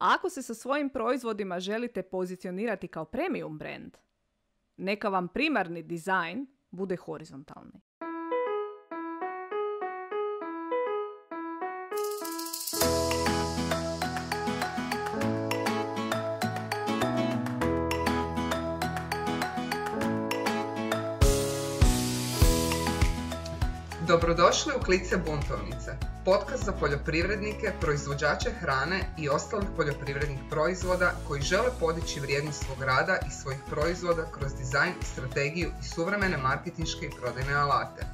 Ako se sa svojim proizvodima želite pozicionirati kao premium brand, neka vam primarni dizajn bude horizontalni. Dobrodošli u Klice buntovnice, podcast za poljoprivrednike, proizvođače hrane i ostalih poljoprivrednih proizvoda koji žele podići vrijednost svog rada i svojih proizvoda kroz dizajn, strategiju i suvremene marketinške i prodajne alate.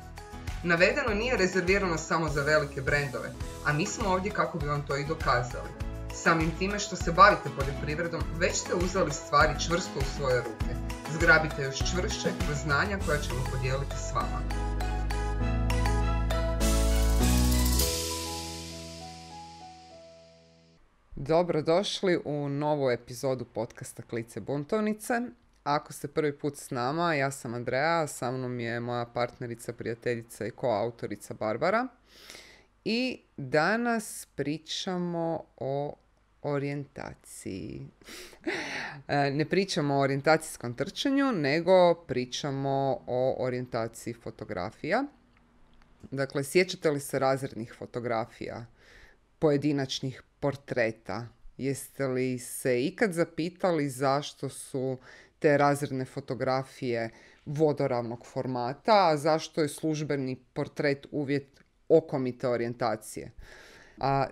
Navedeno nije rezervirano samo za velike brendove, a mi smo ovdje kako bi vam to i dokazali. Samim time što se bavite poljoprivredom, već ste uzeli stvari čvrsto u svoje ruke. Zgrabite još čvršće kroz znanja koja ćemo podijeliti s vama. Dobrodošli u novu epizodu podcasta Klice buntovnice. Ako ste prvi put s nama, ja sam Andreja, sa mnom je moja partnerica, prijateljica i koautorica Barbara. I danas pričamo o orijentaciji. E, ne pričamo o orijentacijskom trčanju, nego pričamo o orijentaciji fotografija. Dakle, sjećate li se razrednih fotografija? pojedinačnih portreta. Jeste li se ikad zapitali zašto su te razredne fotografije vodoravnog formata, a zašto je službeni portret uvjet okomite orijentacije?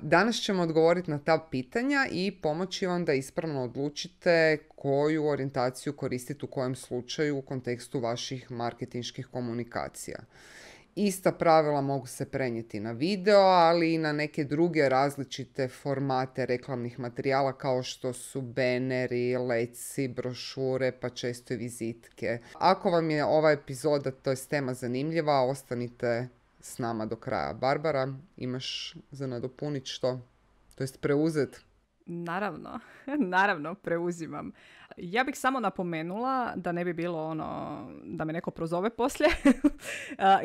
danas ćemo odgovoriti na ta pitanja i pomoći vam da ispravno odlučite koju orijentaciju koristiti u kojem slučaju u kontekstu vaših marketinških komunikacija. Ista pravila mogu se prenijeti na video, ali i na neke druge različite formate reklamnih materijala kao što su beneri, leci, brošure, pa često i vizitke. Ako vam je ova epizoda, to je tema zanimljiva, ostanite s nama do kraja. Barbara, imaš za nadopunit što? To jest preuzet? Naravno, naravno, preuzimam. Ja bih samo napomenula, da ne bi bilo ono, da me neko prozove poslije,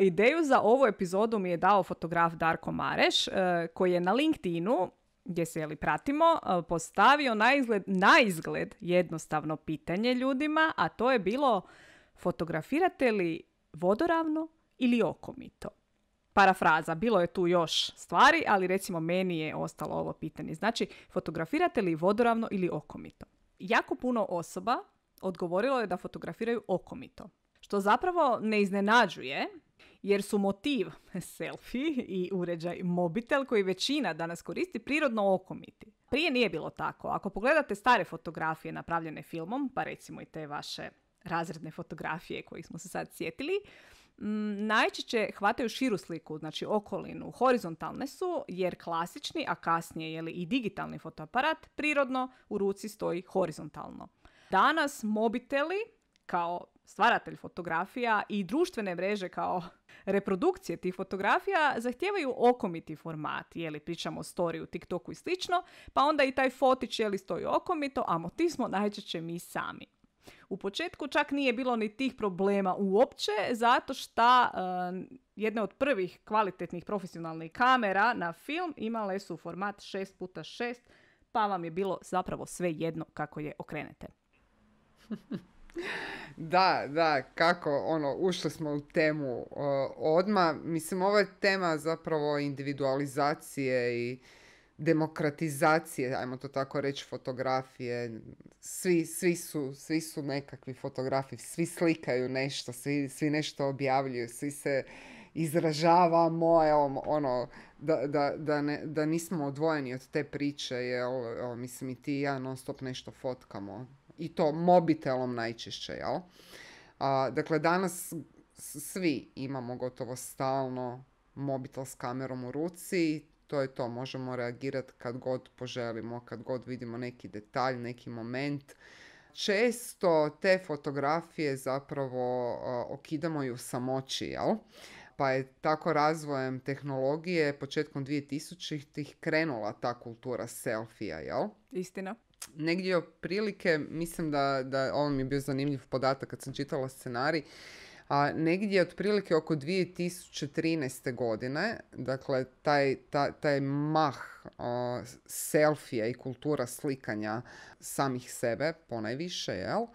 ideju za ovu epizodu mi je dao fotograf Darko Mareš, e, koji je na LinkedInu, gdje se jeli pratimo, e, postavio na izgled, jednostavno pitanje ljudima, a to je bilo fotografirate li vodoravno ili okomito? parafraza, bilo je tu još stvari, ali recimo meni je ostalo ovo pitanje. Znači, fotografirate li vodoravno ili okomito? Jako puno osoba odgovorilo je da fotografiraju okomito. Što zapravo ne iznenađuje, jer su motiv selfie i uređaj mobitel koji većina danas koristi prirodno okomiti. Prije nije bilo tako. Ako pogledate stare fotografije napravljene filmom, pa recimo i te vaše razredne fotografije kojih smo se sad sjetili, najčešće hvataju širu sliku, znači okolinu, horizontalne su jer klasični, a kasnije je i digitalni fotoaparat prirodno u ruci stoji horizontalno. Danas mobiteli kao stvaratelj fotografija i društvene mreže kao reprodukcije tih fotografija zahtijevaju okomiti format, je li pričamo o storiju, TikToku i slično, pa onda i taj fotić je li stoji okomito, a motiv smo najčešće mi sami. U početku čak nije bilo ni tih problema uopće, zato što uh, e, jedne od prvih kvalitetnih profesionalnih kamera na film imale su format 6x6, pa vam je bilo zapravo sve jedno kako je okrenete. Da, da, kako, ono, ušli smo u temu uh, e, odma. Mislim, ova je tema zapravo individualizacije i demokratizacije, ajmo to tako reći, fotografije. Svi, svi, su, svi su nekakvi fotografi, svi slikaju nešto, svi, svi nešto objavljuju, svi se izražavamo, evo, ono, da, da, da, ne, da nismo odvojeni od te priče, jel mislim, i ti i ja non stop nešto fotkamo. I to mobitelom najčešće, jel? dakle, danas svi imamo gotovo stalno mobitel s kamerom u ruci, to je to. Možemo reagirati kad god poželimo, kad god vidimo neki detalj, neki moment. Često te fotografije zapravo okidamo i u samoći, jel? Pa je tako razvojem tehnologije početkom 2000-ih krenula ta kultura selfija, jel? Istina. Negdje prilike mislim da, da ovo mi je bio zanimljiv podatak kad sam čitala scenarij, a negdje otprilike oko 2013. godine, dakle taj, ta, taj mah selfija i kultura slikanja samih sebe ponajviše, jel?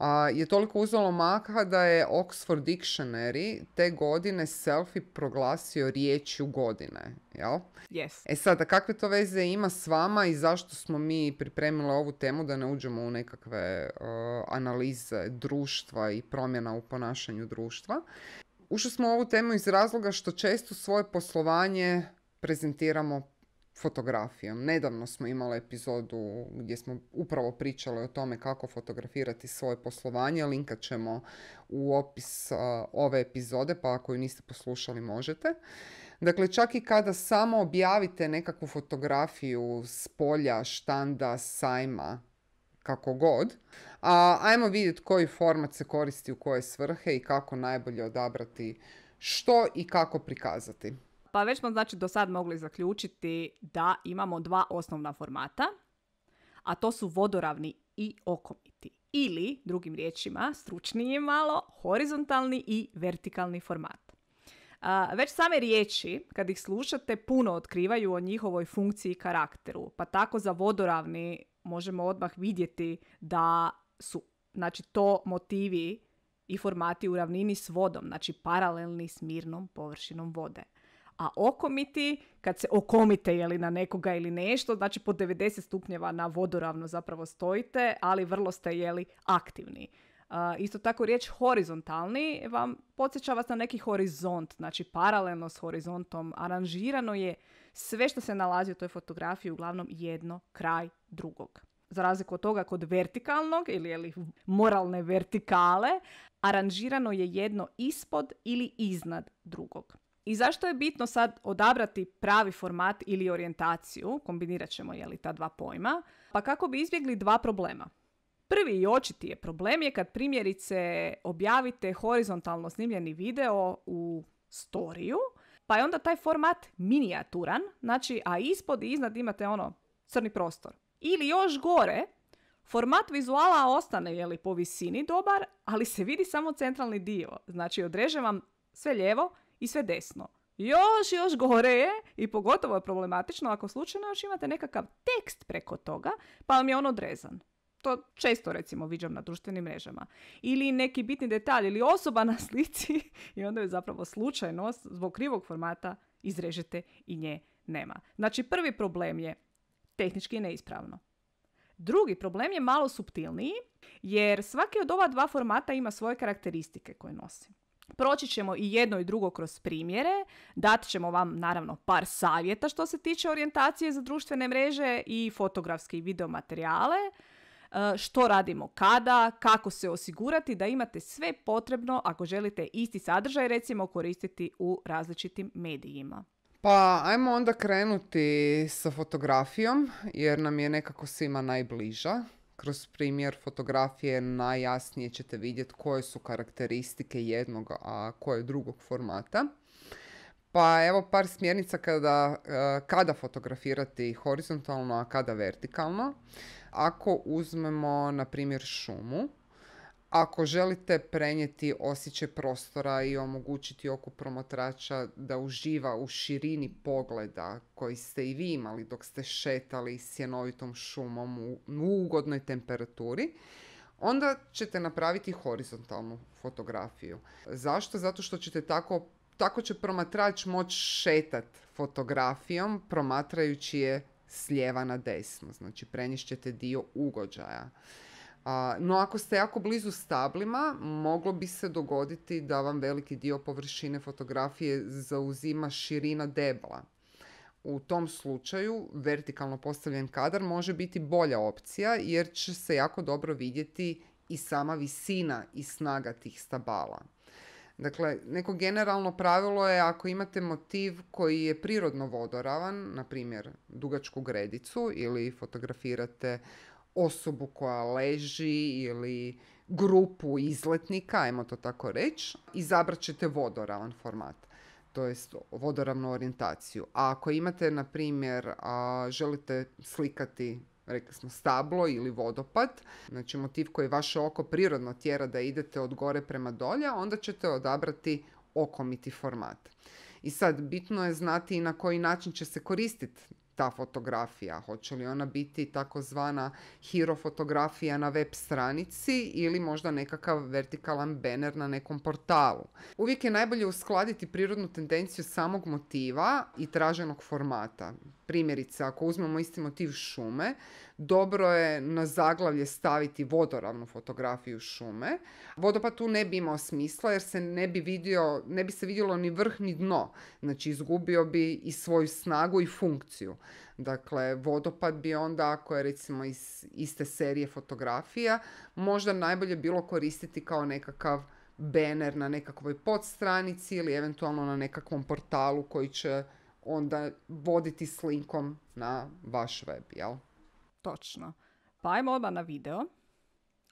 a, je toliko uzelo maha da je Oxford Dictionary te godine selfie proglasio riječju godine. Jel? Yes. E sada, kakve to veze ima s vama i zašto smo mi pripremili ovu temu da ne uđemo u nekakve uh, analize društva i promjena u ponašanju društva? Ušli smo u ovu temu iz razloga što često svoje poslovanje prezentiramo fotografijom. Nedavno smo imali epizodu gdje smo upravo pričali o tome kako fotografirati svoje poslovanje. Linkat ćemo u opis ove epizode, pa ako ju niste poslušali možete. Dakle, čak i kada samo objavite nekakvu fotografiju s polja, štanda, sajma, kako god. A, ajmo vidjeti koji format se koristi u koje svrhe i kako najbolje odabrati što i kako prikazati. Pa već smo znači do sad mogli zaključiti da imamo dva osnovna formata, a to su vodoravni i okomiti. Ili, drugim riječima, stručniji malo, horizontalni i vertikalni format. A, već same riječi, kad ih slušate, puno otkrivaju o njihovoj funkciji i karakteru. Pa tako za vodoravni možemo odmah vidjeti da su znači, to motivi i formati u ravnini s vodom, znači paralelni s mirnom površinom vode a okomiti, kad se okomite jeli, na nekoga ili nešto, znači po 90 stupnjeva na vodoravno zapravo stojite, ali vrlo ste jeli, aktivni. isto tako riječ horizontalni vam podsjeća vas na neki horizont, znači paralelno s horizontom. Aranžirano je sve što se nalazi u toj fotografiji, uglavnom jedno kraj drugog. Za razliku od toga kod vertikalnog ili, ili moralne vertikale, aranžirano je jedno ispod ili iznad drugog. I zašto je bitno sad odabrati pravi format ili orijentaciju, kombinirat ćemo jeli, ta dva pojma, pa kako bi izbjegli dva problema. Prvi i očiti je problem je kad primjerice objavite horizontalno snimljeni video u storiju, pa je onda taj format minijaturan, znači a ispod i iznad imate ono crni prostor. Ili još gore, format vizuala ostane je li po visini dobar, ali se vidi samo centralni dio. Znači odrežem vam sve lijevo i sve desno. Još, još gore je i pogotovo je problematično ako slučajno još imate nekakav tekst preko toga pa vam je on odrezan. To često recimo viđam na društvenim mrežama. Ili neki bitni detalj ili osoba na slici i onda je zapravo slučajno zbog krivog formata izrežete i nje nema. Znači prvi problem je tehnički neispravno. Drugi problem je malo subtilniji jer svaki od ova dva formata ima svoje karakteristike koje nosi. Proći ćemo i jedno i drugo kroz primjere, dat ćemo vam naravno par savjeta što se tiče orijentacije za društvene mreže i fotografske i videomaterijale, e, što radimo kada, kako se osigurati da imate sve potrebno ako želite isti sadržaj recimo koristiti u različitim medijima. Pa ajmo onda krenuti sa fotografijom jer nam je nekako svima najbliža kroz primjer fotografije najjasnije ćete vidjeti koje su karakteristike jednog, a koje drugog formata. Pa evo par smjernica kada, eh, kada fotografirati horizontalno, a kada vertikalno. Ako uzmemo, na primjer, šumu, ako želite prenijeti osjećaj prostora i omogućiti oku promatrača da uživa u širini pogleda koji ste i vi imali dok ste šetali sjenovitom šumom u ugodnoj temperaturi, onda ćete napraviti horizontalnu fotografiju. Zašto? Zato što ćete tako, tako će promatrač moći šetati fotografijom promatrajući je s lijeva na desno. Znači preniješćete dio ugođaja. A, no ako ste jako blizu stablima, moglo bi se dogoditi da vam veliki dio površine fotografije zauzima širina debla. U tom slučaju vertikalno postavljen kadar može biti bolja opcija jer će se jako dobro vidjeti i sama visina i snaga tih stabala. Dakle, neko generalno pravilo je ako imate motiv koji je prirodno vodoravan, na primjer dugačku gredicu ili fotografirate osobu koja leži ili grupu izletnika, ajmo to tako reći, izabrat ćete vodoravan format to jest vodoravnu orijentaciju. A ako imate, na primjer, a, želite slikati rekli smo stablo ili vodopad, znači motiv koji vaše oko prirodno tjera da idete od gore prema dolje, onda ćete odabrati okomiti format. I sad bitno je znati i na koji način će se koristiti ta fotografija? Hoće li ona biti takozvana hirofotografija na web stranici ili možda nekakav vertikalan banner na nekom portalu? Uvijek je najbolje uskladiti prirodnu tendenciju samog motiva i traženog formata. Primjerice, ako uzmemo isti motiv šume, dobro je na zaglavlje staviti vodoravnu fotografiju šume. Vodopad tu ne bi imao smisla jer se ne bi, vidio, ne bi se vidjelo ni vrh ni dno. Znači izgubio bi i svoju snagu i funkciju. Dakle, vodopad bi onda, ako je recimo iz iste serije fotografija, možda najbolje bilo koristiti kao nekakav bener na nekakvoj podstranici ili eventualno na nekakvom portalu koji će onda voditi s linkom na vaš web, jel? Točno. Pa ajmo odmah na video.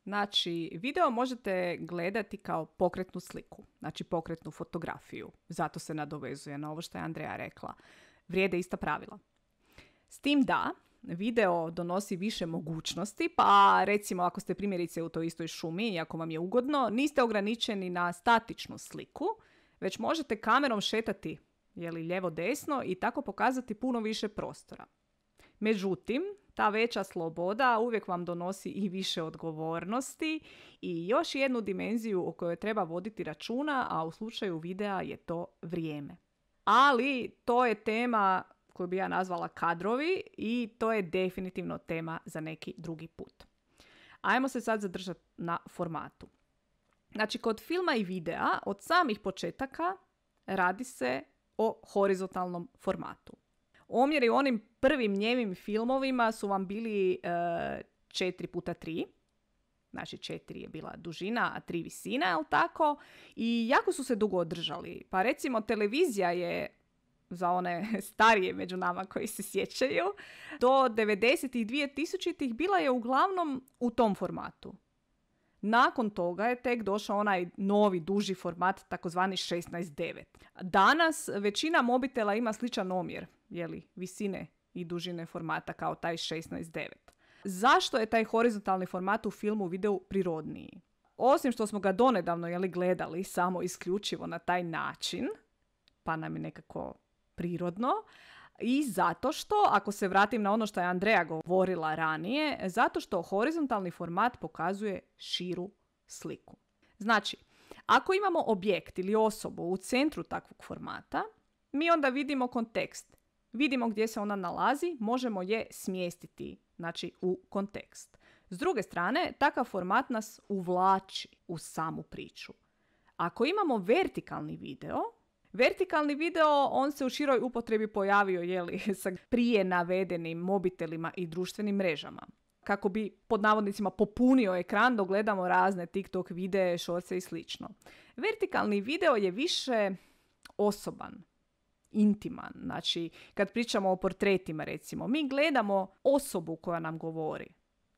Znači, video možete gledati kao pokretnu sliku, znači pokretnu fotografiju. Zato se nadovezuje na ovo što je Andreja rekla. Vrijede ista pravila. S tim da, video donosi više mogućnosti, pa recimo ako ste primjerice u toj istoj šumi i ako vam je ugodno, niste ograničeni na statičnu sliku, već možete kamerom šetati je lijevo desno i tako pokazati puno više prostora. Međutim, ta veća sloboda uvijek vam donosi i više odgovornosti i još jednu dimenziju o kojoj treba voditi računa, a u slučaju videa je to vrijeme. Ali to je tema koju bi ja nazvala kadrovi i to je definitivno tema za neki drugi put. Ajmo se sad zadržati na formatu. Znači, kod filma i videa od samih početaka radi se o horizontalnom formatu. Omjeri u onim prvim njevim filmovima su vam bili e, četiri 4 puta 3. Znači četiri je bila dužina, a tri visina, jel tako? I jako su se dugo održali. Pa recimo televizija je za one starije među nama koji se sjećaju, do 90 i 2000 bila je uglavnom u tom formatu. Nakon toga je tek došao onaj novi, duži format, takozvani 16.9. Danas većina mobitela ima sličan omjer, jeli, visine i dužine formata kao taj 16.9. Zašto je taj horizontalni format u filmu videu prirodniji? Osim što smo ga donedavno jeli, gledali samo isključivo na taj način, pa nam je nekako prirodno, i zato što, ako se vratim na ono što je Andreja govorila ranije, zato što horizontalni format pokazuje širu sliku. Znači, ako imamo objekt ili osobu u centru takvog formata, mi onda vidimo kontekst. Vidimo gdje se ona nalazi, možemo je smjestiti znači u kontekst. S druge strane, takav format nas uvlači u samu priču. Ako imamo vertikalni video, Vertikalni video, on se u široj upotrebi pojavio jeli, sa prije navedenim mobitelima i društvenim mrežama. Kako bi, pod navodnicima, popunio ekran dogledamo gledamo razne TikTok videe, šorce i slično. Vertikalni video je više osoban, intiman. Znači, kad pričamo o portretima, recimo, mi gledamo osobu koja nam govori.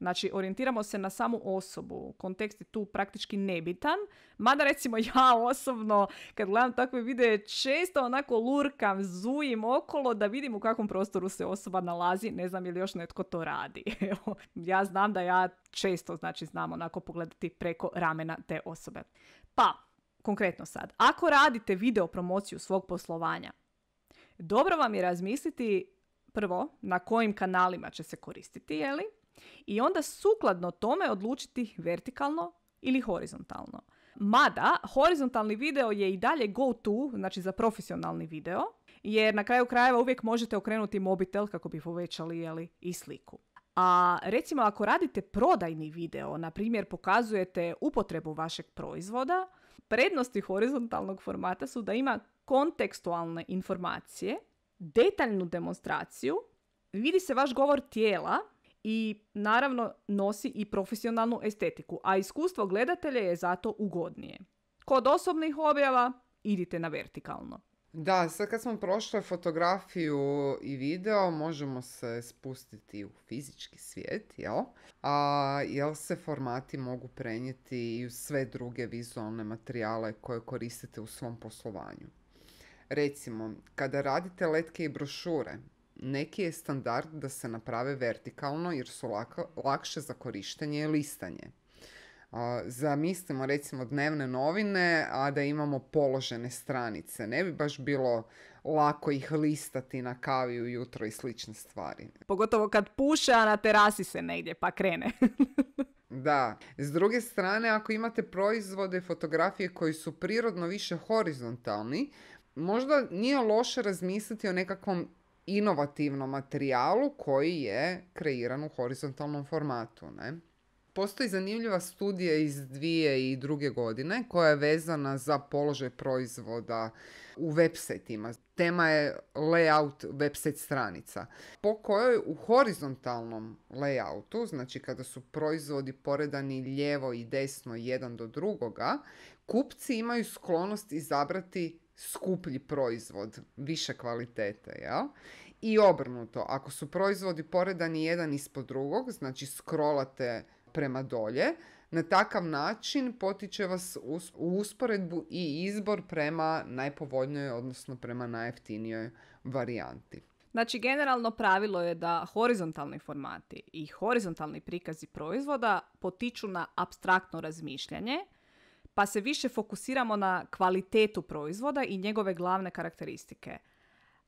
Znači, orijentiramo se na samu osobu. Kontekst je tu praktički nebitan. Mada, recimo, ja osobno, kad gledam takve videe, često onako lurkam, zujim okolo da vidim u kakvom prostoru se osoba nalazi. Ne znam ili još netko to radi. ja znam da ja često, znači, znam onako pogledati preko ramena te osobe. Pa, konkretno sad, ako radite video promociju svog poslovanja, dobro vam je razmisliti prvo na kojim kanalima će se koristiti, je li? i onda sukladno tome odlučiti vertikalno ili horizontalno. Mada, horizontalni video je i dalje go to, znači za profesionalni video, jer na kraju krajeva uvijek možete okrenuti mobitel kako bi povećali jeli, i sliku. A recimo ako radite prodajni video, na primjer pokazujete upotrebu vašeg proizvoda, prednosti horizontalnog formata su da ima kontekstualne informacije, detaljnu demonstraciju, vidi se vaš govor tijela, i naravno nosi i profesionalnu estetiku, a iskustvo gledatelja je zato ugodnije. Kod osobnih objava idite na vertikalno. Da, sad kad smo prošli fotografiju i video, možemo se spustiti u fizički svijet, jel? A jel se formati mogu prenijeti i u sve druge vizualne materijale koje koristite u svom poslovanju? Recimo, kada radite letke i brošure, neki je standard da se naprave vertikalno jer su lakše za korištenje i listanje. zamislimo recimo dnevne novine, a da imamo položene stranice. Ne bi baš bilo lako ih listati na kavi ujutro i slične stvari. Pogotovo kad puše, a na terasi se negdje pa krene. da. S druge strane, ako imate proizvode fotografije koji su prirodno više horizontalni, možda nije loše razmisliti o nekakvom inovativnom materijalu koji je kreiran u horizontalnom formatu. Ne? Postoji zanimljiva studija iz dvije i druge godine koja je vezana za položaj proizvoda u websetima. Tema je layout website stranica. Po kojoj u horizontalnom layoutu, znači kada su proizvodi poredani lijevo i desno jedan do drugoga, kupci imaju sklonost izabrati skuplji proizvod, više kvalitete, jel? I obrnuto, ako su proizvodi poredani jedan ispod drugog, znači skrolate prema dolje, na takav način potiče vas u usporedbu i izbor prema najpovoljnijoj, odnosno prema najjeftinijoj varijanti. Znači, generalno pravilo je da horizontalni formati i horizontalni prikazi proizvoda potiču na abstraktno razmišljanje – pa se više fokusiramo na kvalitetu proizvoda i njegove glavne karakteristike.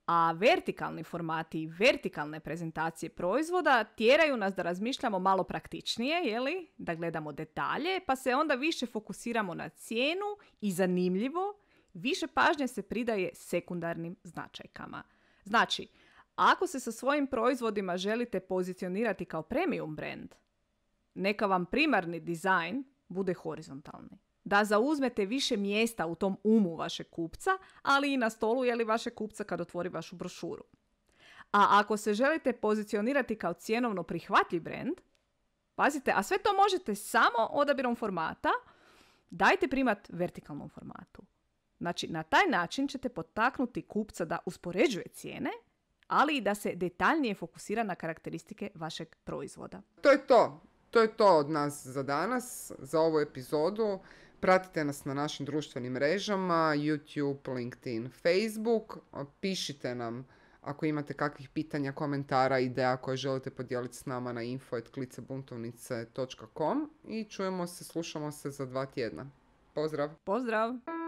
A vertikalni formati i vertikalne prezentacije proizvoda tjeraju nas da razmišljamo malo praktičnije, jeli? da gledamo detalje, pa se onda više fokusiramo na cijenu i zanimljivo, više pažnje se pridaje sekundarnim značajkama. Znači, ako se sa svojim proizvodima želite pozicionirati kao premium brand, neka vam primarni dizajn bude horizontalni da zauzmete više mjesta u tom umu vašeg kupca, ali i na stolu je li vaše kupca kad otvori vašu brošuru. A ako se želite pozicionirati kao cjenovno prihvatljiv brand, pazite, a sve to možete samo odabirom formata, dajte primat vertikalnom formatu. Znači, na taj način ćete potaknuti kupca da uspoređuje cijene, ali i da se detaljnije fokusira na karakteristike vašeg proizvoda. To je to. To je to od nas za danas, za ovu epizodu. Pratite nas na našim društvenim mrežama, YouTube, LinkedIn, Facebook. Pišite nam ako imate kakvih pitanja, komentara, ideja koje želite podijeliti s nama na info.klicebuntovnice.com i čujemo se, slušamo se za dva tjedna. Pozdrav! Pozdrav!